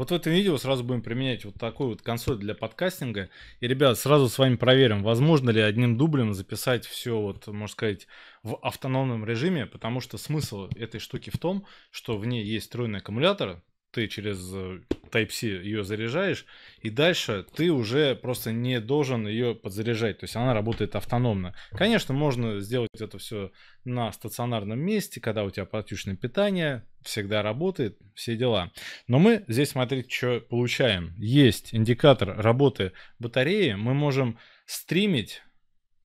Вот в этом видео сразу будем применять вот такую вот консоль для подкастинга. И, ребят, сразу с вами проверим, возможно ли одним дублем записать все, вот, можно сказать, в автономном режиме, потому что смысл этой штуки в том, что в ней есть встроенный аккумулятор, ты через э, Type-C ее заряжаешь, и дальше ты уже просто не должен ее подзаряжать, то есть она работает автономно. Конечно, можно сделать это все на стационарном месте, когда у тебя подключено питание, всегда работает, все дела. Но мы здесь, смотрите, что получаем. Есть индикатор работы батареи, мы можем стримить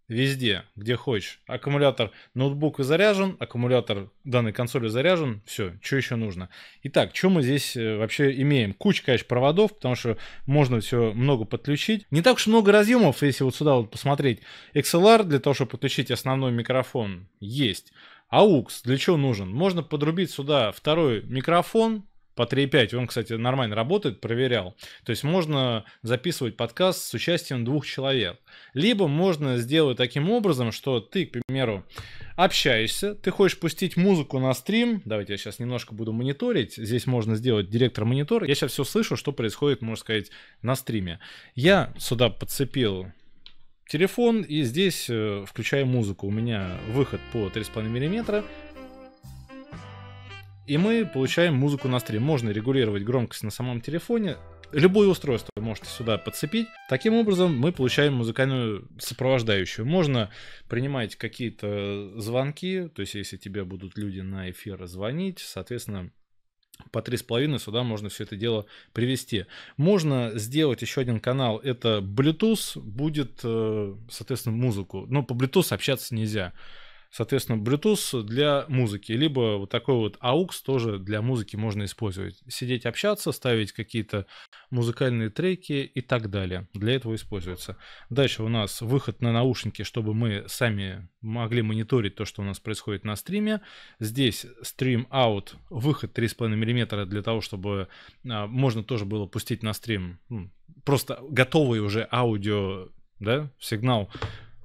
везде, где хочешь. Аккумулятор ноутбука заряжен, аккумулятор данной консоли заряжен, все, что еще нужно. Итак, что мы здесь э, вообще имеем? Куча, конечно, проводов, потому что можно все много подключить. Не так уж много разъемов, если вот сюда вот посмотреть. XLR для того, чтобы подключить основной микрофон, есть. AUX а для чего нужен? Можно подрубить сюда второй микрофон по 3.5. Он, кстати, нормально работает, проверял. То есть можно записывать подкаст с участием двух человек. Либо можно сделать таким образом, что ты, к примеру, общаешься, ты хочешь пустить музыку на стрим. Давайте я сейчас немножко буду мониторить. Здесь можно сделать директор монитор. Я сейчас все слышу, что происходит, можно сказать, на стриме. Я сюда подцепил телефон и здесь э, включаю музыку. У меня выход по 3,5 мм. И мы получаем музыку на стрим. Можно регулировать громкость на самом телефоне. Любое устройство можете сюда подцепить. Таким образом мы получаем музыкальную сопровождающую. Можно принимать какие-то звонки, то есть если тебе будут люди на эфир звонить, соответственно, по три с половиной сюда можно все это дело привести. Можно сделать еще один канал, это Bluetooth, будет, э, соответственно, музыку. Но по Bluetooth общаться нельзя. Соответственно, Bluetooth для музыки, либо вот такой вот AUX тоже для музыки можно использовать. Сидеть общаться, ставить какие-то музыкальные треки и так далее. Для этого используется. Дальше у нас выход на наушники, чтобы мы сами могли мониторить то, что у нас происходит на стриме. Здесь стрим out, выход 3,5 мм для того, чтобы а, можно тоже было пустить на стрим просто готовый уже аудио да, сигнал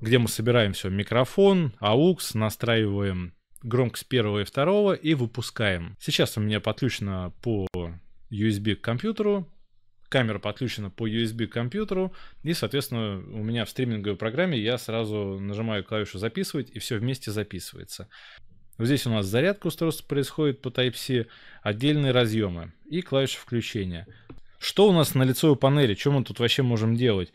где мы собираем все, микрофон, аукс, настраиваем громкость первого и второго и выпускаем. Сейчас у меня подключено по USB к компьютеру, камера подключена по USB к компьютеру, и, соответственно, у меня в стриминговой программе я сразу нажимаю клавишу «Записывать», и все вместе записывается. Здесь у нас зарядка устройства происходит по Type-C, отдельные разъемы и клавиша включения. Что у нас на лицевой панели? Чем мы тут вообще можем делать?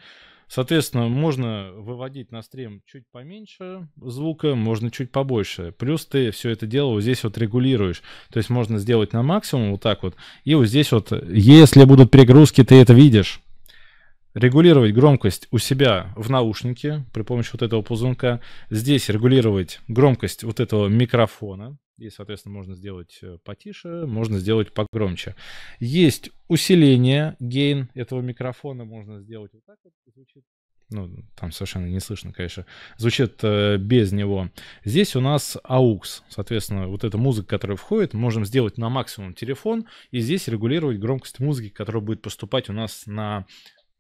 Соответственно, можно выводить на стрим чуть поменьше звука, можно чуть побольше. Плюс ты все это дело вот здесь вот регулируешь. То есть можно сделать на максимум вот так вот. И вот здесь вот, если будут перегрузки, ты это видишь. Регулировать громкость у себя в наушнике при помощи вот этого ползунка. Здесь регулировать громкость вот этого микрофона. И, соответственно, можно сделать э, потише, можно сделать погромче. Есть усиление гейн этого микрофона. Можно сделать вот так вот. Звучит ну, там совершенно не слышно, конечно, звучит э, без него. Здесь у нас AUX, соответственно, вот эта музыка, которая входит, можем сделать на максимум телефон и здесь регулировать громкость музыки, которая будет поступать у нас на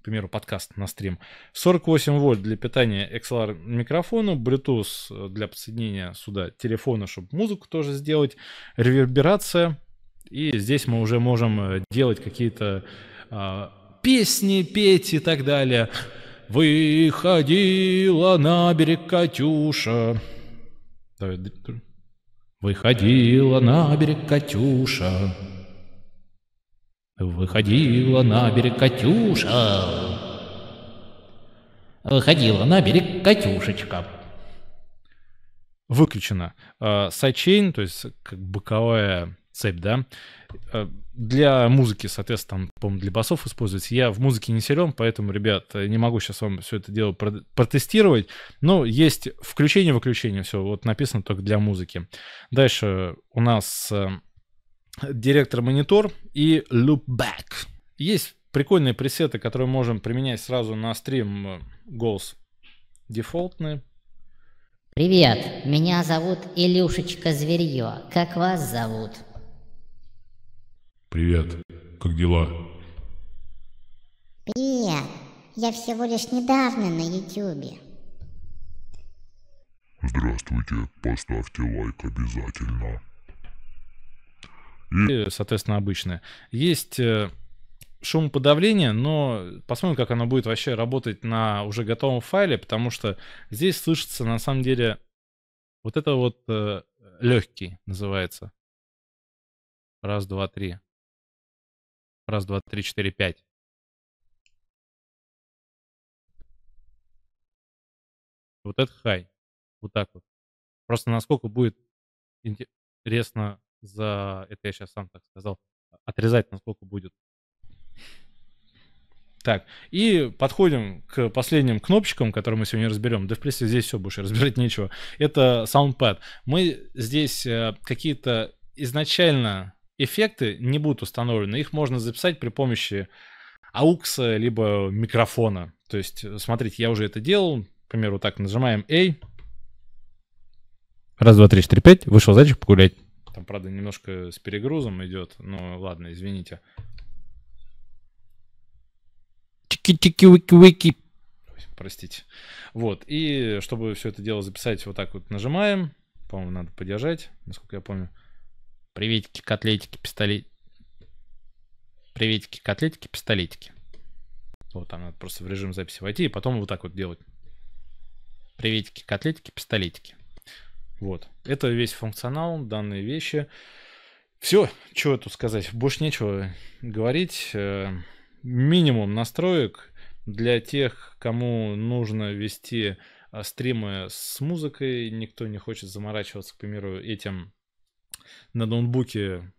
примеру, подкаст на стрим. 48 вольт для питания XLR микрофона, Bluetooth э, для подсоединения сюда телефона, чтобы музыку тоже сделать, реверберация. И здесь мы уже можем э, делать какие-то э, песни, петь и так далее. Выходила на берег Катюша. Выходила на берег Катюша. Выходила на берег Катюша. Выходила на берег Катюшечка. Выключено. А, Сайчейн, то есть как боковая цепь, да, а, для музыки, соответственно, там, по-моему, для басов используется. Я в музыке не силен, поэтому, ребят, не могу сейчас вам все это дело протестировать. Но есть включение-выключение, все, вот написано только для музыки. Дальше у нас э, директор монитор и loopback. Есть прикольные пресеты, которые можем применять сразу на стрим э, голос дефолтные. Привет, меня зовут Илюшечка Зверье. Как вас зовут? Привет, как дела? Привет, я всего лишь недавно на ютюбе. Здравствуйте, поставьте лайк обязательно и, соответственно, обычная. Есть э, шумоподавление, но посмотрим, как оно будет вообще работать на уже готовом файле, потому что здесь слышится на самом деле вот это вот э, легкий называется. Раз, два, три. Раз, два, три, четыре, пять. Вот это хай. Вот так вот. Просто насколько будет интересно за, это я сейчас сам так сказал, отрезать, насколько будет. Так, и подходим к последним кнопочкам, которые мы сегодня разберем. Да, в принципе, здесь все больше разбирать нечего. Это SoundPad. Мы здесь э, какие-то изначально эффекты не будут установлены. Их можно записать при помощи аукса, либо микрофона. То есть, э, смотрите, я уже это делал. Например, вот так нажимаем A. Раз, два, три, четыре, пять. Вышел зайчик погулять. Там, правда, немножко с перегрузом идет. Ну, ладно, извините. Тики-тики-вики-вики. Простите. Вот. И чтобы все это дело записать, вот так вот нажимаем. По-моему, надо подержать, насколько я помню. Приветики, котлетики, пистолетики Приветики, котлетики, пистолетики. Вот, там надо просто в режим записи войти и потом вот так вот делать. Приветики, котлетики, пистолетики. Вот. Это весь функционал, данные вещи. Все, что тут сказать, больше нечего говорить. Э, минимум настроек для тех, кому нужно вести э, стримы с музыкой, никто не хочет заморачиваться, к примеру, этим на ноутбуке.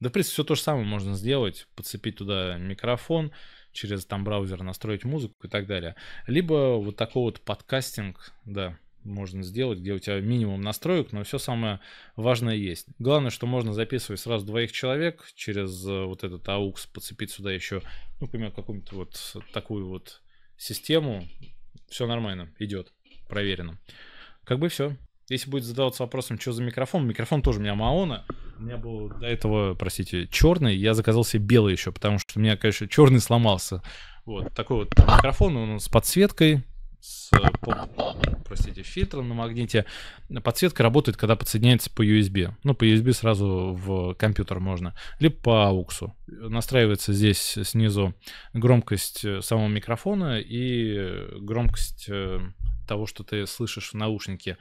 Да, в принципе, все то же самое можно сделать, подцепить туда микрофон, через там браузер настроить музыку и так далее. Либо вот такой вот подкастинг, да, можно сделать, где у тебя минимум настроек, но все самое важное есть. Главное, что можно записывать сразу двоих человек через э, вот этот AUX, подцепить сюда еще, ну, например, какую-нибудь вот такую вот систему. Все нормально, идет, проверено. Как бы все. Если будет задаваться вопросом, что за микрофон, микрофон тоже у меня Маона. У меня был до этого, простите, черный. Я заказал себе белый еще, потому что у меня, конечно, черный сломался. Вот такой вот микрофон, он с подсветкой, с простите, фильтром на магните. Подсветка работает, когда подсоединяется по USB. Ну, по USB сразу в компьютер можно. Либо по AUX. Настраивается здесь снизу громкость э, самого микрофона и э, громкость э, того, что ты слышишь в наушнике,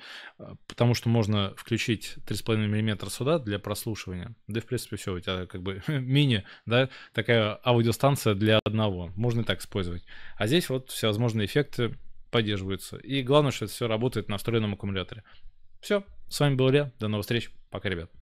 потому что можно включить 3,5 мм сюда для прослушивания. Да и, в принципе, все, у тебя как бы мини, да, такая аудиостанция для одного. Можно и так использовать. А здесь вот всевозможные эффекты поддерживаются. И главное, что это все работает на встроенном аккумуляторе. Все, с вами был Илья, до новых встреч, пока, ребят.